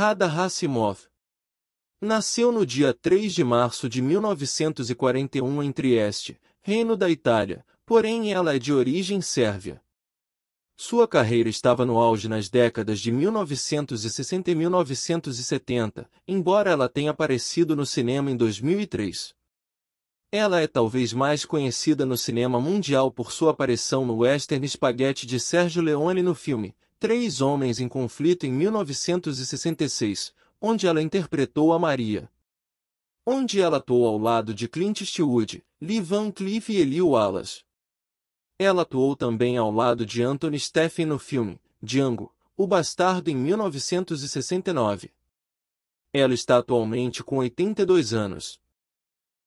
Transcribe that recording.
Rada Hassimov. Nasceu no dia 3 de março de 1941 em Trieste, Reino da Itália, porém ela é de origem sérvia. Sua carreira estava no auge nas décadas de 1960 e 1970, embora ela tenha aparecido no cinema em 2003. Ela é talvez mais conhecida no cinema mundial por sua aparição no western Spaghetti de Sergio Leone no filme Três Homens em Conflito em 1966, onde ela interpretou a Maria. Onde ela atuou ao lado de Clint Eastwood, Lee Van Cleef e Eli Wallace. Ela atuou também ao lado de Anthony Steffen no filme Django, O Bastardo em 1969. Ela está atualmente com 82 anos.